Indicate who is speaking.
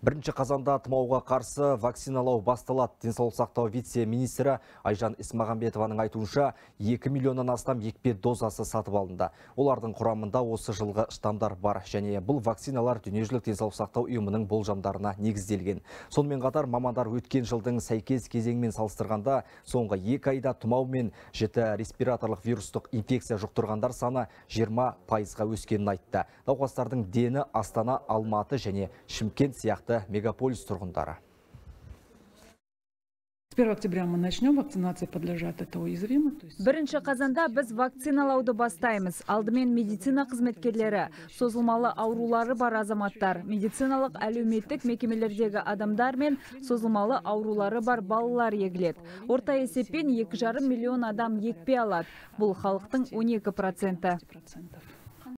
Speaker 1: бірінші қазанда тұмауға қарсы вакциналау басталады денсаулық сақтау вице министрі айжан исмағамбетованың айтуынша 2 миллионнан астам екпе дозасы сатып алынды олардың құрамында осы жылғы штамдар бар және бұл вакциналар дүниежүзілік денсаулық сақтау ұйымының болжамдарына негізделген сонымен қатар мамандар өткен жылдың сәйкес кезеңімен салыстырғанда соңғы екі айда тұмау мен жіті респираторлық вирустық инфекция жұқтырғандар саны 20 пайызға өскенін айтты науқастардың дені астана алматы және шымкент сияқты мегаполис тұрғындары
Speaker 2: 1 октября мы начнем, вакцинация Бірінші қазанда біз вакциналауды бастаймыз. Алдымен медицина қызметкерлері, созылмалы аурулары бар азаматтар, медициналық әлеуметтік мекемелердегі адамдар мен созылмалы аурулары бар балалар егілет. Орта есеппен 2,5 миллион адам екпе алады. Бұл халықтың 12 проценті.